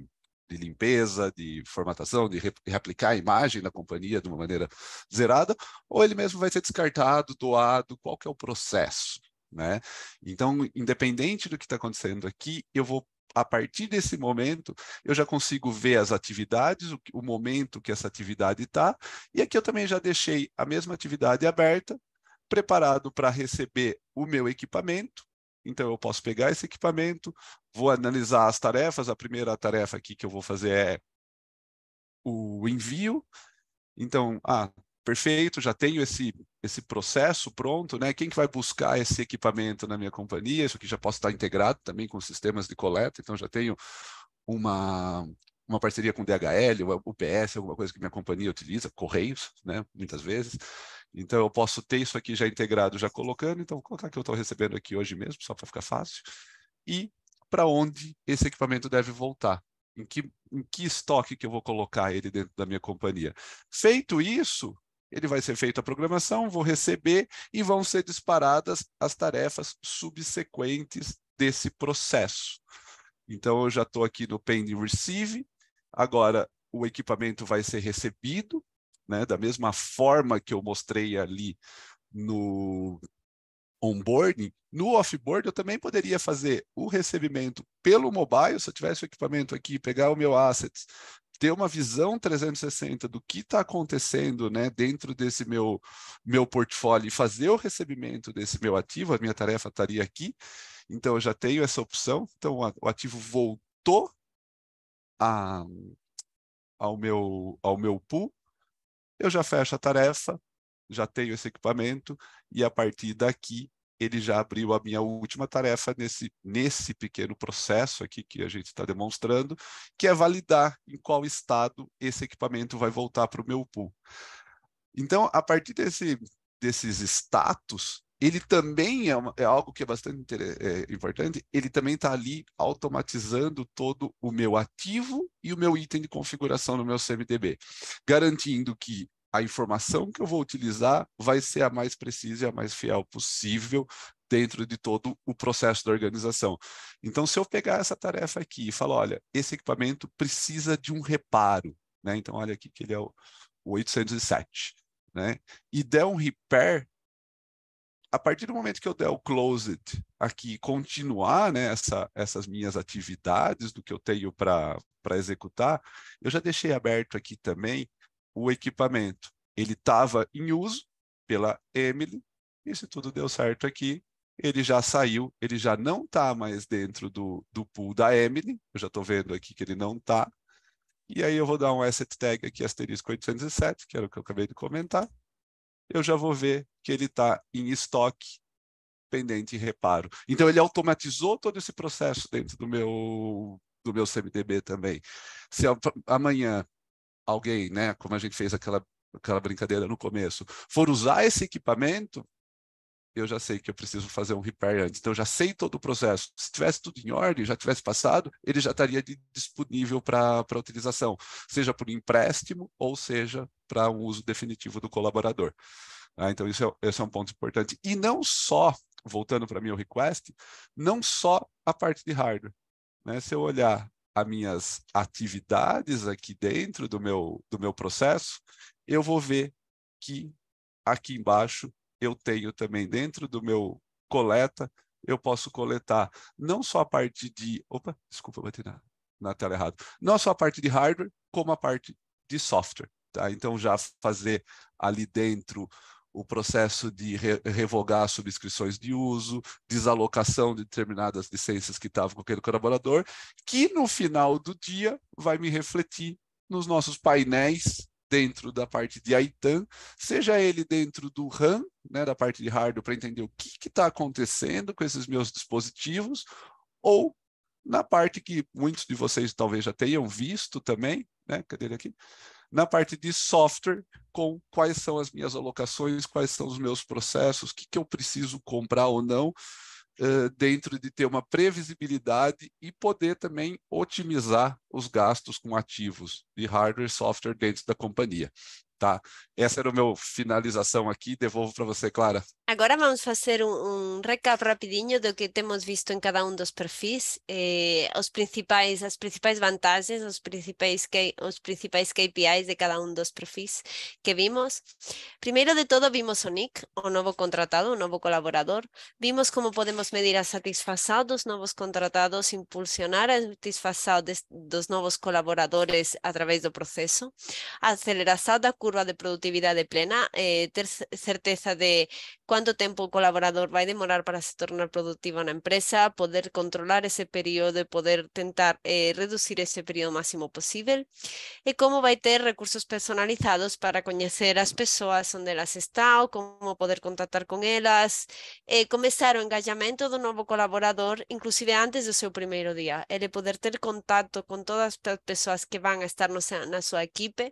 de limpeza, de formatação, de replicar a imagem da companhia de uma maneira zerada, ou ele mesmo vai ser descartado, doado, qual que é o processo, né? Então, independente do que está acontecendo aqui, eu vou a partir desse momento, eu já consigo ver as atividades, o, o momento que essa atividade está, e aqui eu também já deixei a mesma atividade aberta, preparado para receber o meu equipamento, então, eu posso pegar esse equipamento, vou analisar as tarefas. A primeira tarefa aqui que eu vou fazer é o envio. Então, ah, perfeito, já tenho esse, esse processo pronto, né? Quem que vai buscar esse equipamento na minha companhia? Isso aqui já posso estar integrado também com sistemas de coleta, então já tenho uma, uma parceria com DHL, UPS, alguma coisa que minha companhia utiliza, Correios, né? Muitas vezes. Então, eu posso ter isso aqui já integrado, já colocando. Então, vou colocar que eu estou recebendo aqui hoje mesmo, só para ficar fácil. E para onde esse equipamento deve voltar. Em que, em que estoque que eu vou colocar ele dentro da minha companhia. Feito isso, ele vai ser feito a programação, vou receber e vão ser disparadas as tarefas subsequentes desse processo. Então, eu já estou aqui no pending receive, agora o equipamento vai ser recebido, né? Da mesma forma que eu mostrei ali no onboarding, no offboard eu também poderia fazer o recebimento pelo mobile, se eu tivesse o equipamento aqui, pegar o meu assets, ter uma visão 360 do que está acontecendo né, dentro desse meu, meu portfólio e fazer o recebimento desse meu ativo, a minha tarefa estaria aqui, então eu já tenho essa opção, então o ativo voltou a, ao, meu, ao meu pool, eu já fecho a tarefa, já tenho esse equipamento e a partir daqui ele já abriu a minha última tarefa nesse, nesse pequeno processo aqui que a gente está demonstrando, que é validar em qual estado esse equipamento vai voltar para o meu pool. Então, a partir desse, desses status, ele também é, uma, é, algo que é bastante é, importante, ele também está ali automatizando todo o meu ativo e o meu item de configuração no meu CMDB, garantindo que a informação que eu vou utilizar vai ser a mais precisa e a mais fiel possível dentro de todo o processo da organização. Então, se eu pegar essa tarefa aqui e falar, olha, esse equipamento precisa de um reparo, né? Então, olha aqui que ele é o 807, né? E der um repair, a partir do momento que eu der o closed aqui continuar né, essa, essas minhas atividades do que eu tenho para executar, eu já deixei aberto aqui também o equipamento. Ele estava em uso pela Emily, e se tudo deu certo aqui, ele já saiu, ele já não está mais dentro do, do pool da Emily, eu já estou vendo aqui que ele não está, e aí eu vou dar um asset tag aqui, asterisco 807, que era o que eu acabei de comentar, eu já vou ver que ele está em estoque pendente reparo. Então ele automatizou todo esse processo dentro do meu do meu CMDB também. Se amanhã alguém, né, como a gente fez aquela aquela brincadeira no começo, for usar esse equipamento, eu já sei que eu preciso fazer um repair antes. Então, eu já sei todo o processo. Se tivesse tudo em ordem, já tivesse passado, ele já estaria disponível para utilização, seja por empréstimo ou seja para um uso definitivo do colaborador. Ah, então, isso é, esse é um ponto importante. E não só, voltando para meu request, não só a parte de hardware. Né? Se eu olhar as minhas atividades aqui dentro do meu, do meu processo, eu vou ver que aqui embaixo eu tenho também dentro do meu coleta, eu posso coletar não só a parte de. Opa, desculpa, bati na, na tela errado. Não só a parte de hardware, como a parte de software. Tá? Então, já fazer ali dentro o processo de re revogar subscrições de uso, desalocação de determinadas licenças que estavam com aquele colaborador, que no final do dia vai me refletir nos nossos painéis dentro da parte de Aitan, seja ele dentro do RAM, né, da parte de hardware, para entender o que está acontecendo com esses meus dispositivos, ou na parte que muitos de vocês talvez já tenham visto também, né, cadê ele aqui? Na parte de software, com quais são as minhas alocações, quais são os meus processos, o que, que eu preciso comprar ou não, eh, dentro de ter uma previsibilidade e poder também otimizar os gastos com ativos de hardware e software dentro da companhia. Tá? Essa era a minha finalização aqui, devolvo para você, Clara. Agora vamos fazer um, um, recap rapidinho do que temos visto em cada um dos perfis, eh, os principais, as principais vantagens, os principais, os principais KPIs de cada um dos perfis que vimos. Primeiro de todo vimos o NIC, o novo contratado, o novo colaborador. Vimos como podemos medir a satisfação dos novos contratados, impulsionar a satisfação de, dos novos colaboradores através do processo, a aceleração da curva de produtividade plena, eh, ter certeza de cuánto tiempo un colaborador va a demorar para se tornar productivo en la empresa, poder controlar ese periodo, poder intentar eh, reducir ese periodo máximo posible y cómo va a tener recursos personalizados para conocer las personas donde elas estão, cómo poder contactar con ellas, eh, comenzar o engajamento do nuevo colaborador, inclusive antes de su primer día, el poder tener contacto con todas las personas que van a estar en su equipo,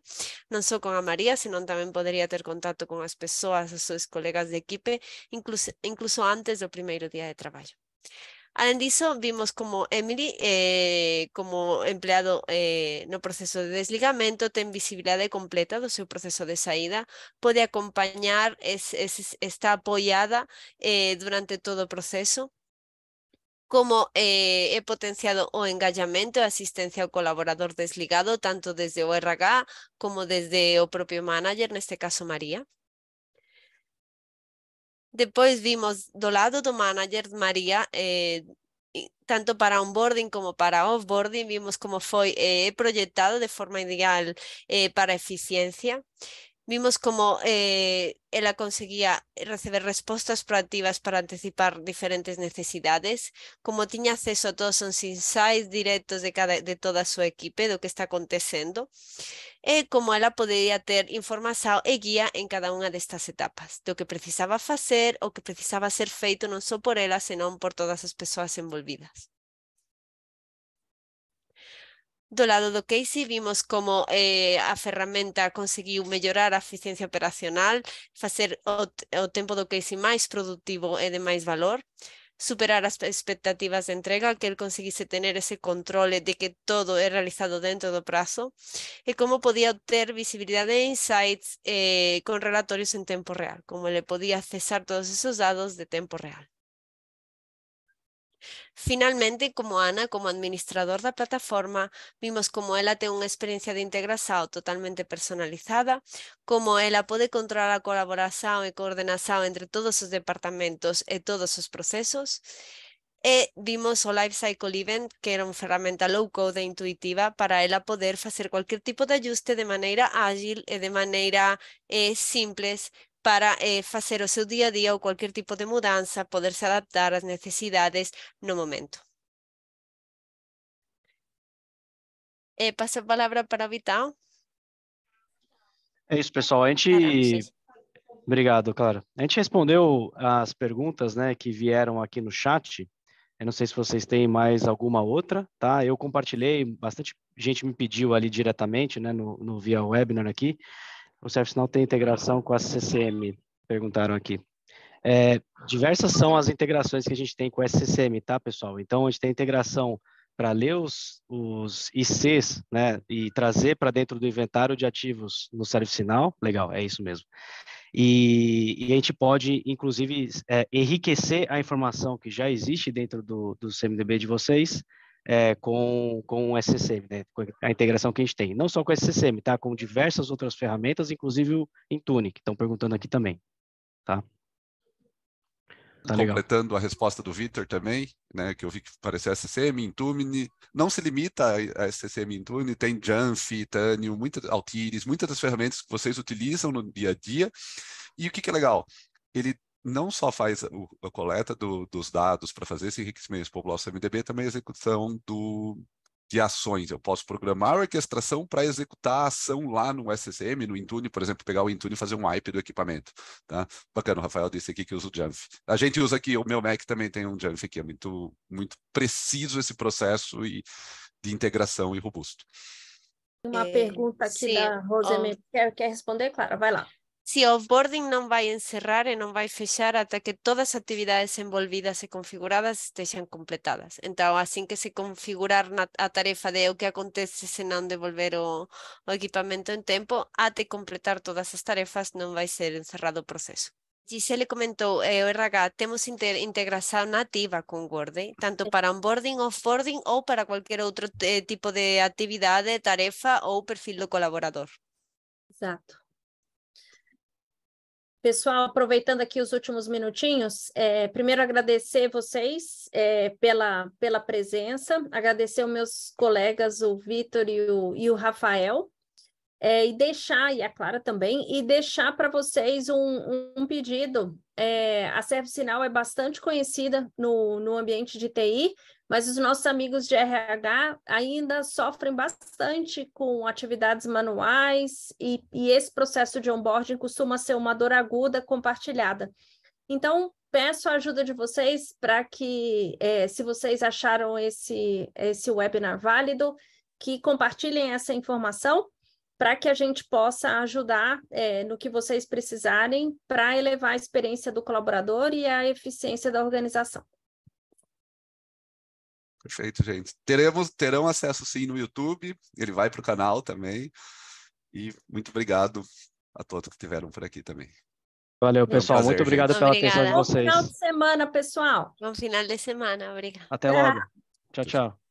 no solo con a María, sino también podría tener contacto con las personas, sus colegas de equipo incluso, antes del primer día de trabajo. Além disso, vimos como Emily, eh, como empleado eh, no proceso de desligamento, ten visibilidad completa de su proceso de saída, puede acompañar, está apoyada eh, durante todo o proceso, como eh, he potenciado o engallamiento, asistencia ao colaborador desligado, tanto desde o como desde o propio manager, en este caso María. Después vimos do lado do manager, María, eh, tanto para onboarding como para offboarding, vimos cómo fue eh, proyectado de forma ideal eh, para eficiencia. Vimos cómo eh, conseguía recibir respuestas proactivas para anticipar diferentes necesidades, Cómo tenía acceso a todos los insights directos de, cada, de toda su equipo, de lo que está aconteciendo. e eh, como ela podería ter información e guía en cada unha destas etapas, do que precisaba facer ou que precisaba ser feito non só por ela, senón por todas as persoas envolvidas. Do lado do Casey vimos como eh, a ferramenta conseguiu mellorar a eficiencia operacional, facer o, o tempo do Casey máis productivo e de máis valor, superar las expectativas de entrega, que él consiguiese tener ese control de que todo es realizado dentro de plazo, y eh, cómo podía obtener visibilidad de insights eh, con relatorios en tiempo real, cómo le podía accesar todos esos datos de tiempo real. Finalmente, como Ana, como administrador de la plataforma, vimos como ela tiene una experiencia de integración totalmente personalizada, como ela puede controlar la colaboración y coordinación entre todos sus departamentos y todos sus procesos, E vimos o Life Cycle Event, que era uma ferramenta low-code e intuitiva para ela poder fazer qualquer tipo de ajuste de maneira ágil e de maneira eh, simples para fazer eh, o seu dia a dia ou qualquer tipo de mudança, poder se adaptar às necessidades no momento. passa eh, passo a palavra para o Vital. É isso, pessoal. A gente. É Obrigado, Clara. A gente respondeu as perguntas né, que vieram aqui no chat. Eu não sei se vocês têm mais alguma outra, tá? Eu compartilhei, bastante gente me pediu ali diretamente, né, no, no via webinar aqui. O ServiceNow tem integração com a CCM, perguntaram aqui. É, diversas são as integrações que a gente tem com o SCCM, tá, pessoal? Então, a gente tem integração para ler os, os, ICs né, e trazer para dentro do inventário de ativos no ServiceNow. Legal, é isso mesmo. E, e a gente pode, inclusive, é, enriquecer a informação que já existe dentro do, do CMDB de vocês é, com, com o SCCM, né? com a integração que a gente tem. Não só com o SCCM, tá? com diversas outras ferramentas, inclusive o Intune, que estão perguntando aqui também. Tá? Tá completando legal. a resposta do Vitor também, né, que eu vi que pareceu SCM, Intumine, não se limita a SCM Intune, tem Jamf, Tânio, muitas Altiris, muitas das ferramentas que vocês utilizam no dia a dia. E o que, que é legal? Ele não só faz a coleta do, dos dados para fazer esse enriquecimento popular do MDB, também a execução do, de ações. Eu posso programar a orquestração para executar a ação lá no SSM, no Intune, por exemplo, pegar o Intune e fazer um wipe do equipamento. Tá? Bacana, o Rafael disse aqui que usa o Jamf. A gente usa aqui, o meu Mac também tem um Jamf aqui, é muito, muito preciso esse processo e, de integração e robusto. Uma é, pergunta aqui Sim. da Rosemary. Oh. Quer, quer responder, Clara? Vai lá se o offboarding não vai encerrar e não vai fechar até que todas as atividades envolvidas e configuradas estejam completadas. Então, assim que se configurar na, a tarefa de o que acontece se não devolver o, o equipamento em tempo, até completar todas as tarefas não vai ser encerrado o processo. Gisele comentou, eh, o RH, temos integração nativa com o Word, tanto para onboarding, offboarding ou para qualquer outro eh, tipo de atividade, tarefa ou perfil do colaborador. Exato. Pessoal, aproveitando aqui os últimos minutinhos, é, primeiro agradecer vocês é, pela, pela presença, agradecer os meus colegas, o Vitor e o, e o Rafael, é, e deixar, e a é Clara também, e deixar para vocês um, um pedido. É, a Serve Sinal é bastante conhecida no, no ambiente de TI, mas os nossos amigos de RH ainda sofrem bastante com atividades manuais e, e esse processo de onboarding costuma ser uma dor aguda compartilhada. Então, peço a ajuda de vocês para que, é, se vocês acharam esse, esse webinar válido, que compartilhem essa informação para que a gente possa ajudar é, no que vocês precisarem para elevar a experiência do colaborador e a eficiência da organização. Perfeito, gente. Teremos, terão acesso sim no YouTube, ele vai para o canal também. E muito obrigado a todos que estiveram por aqui também. Valeu, pessoal. É um prazer, muito obrigado gente. pela Obrigada. atenção de vocês. Bom final de semana, pessoal. Bom final de semana, obrigado. Até logo. Ah. Tchau, tchau.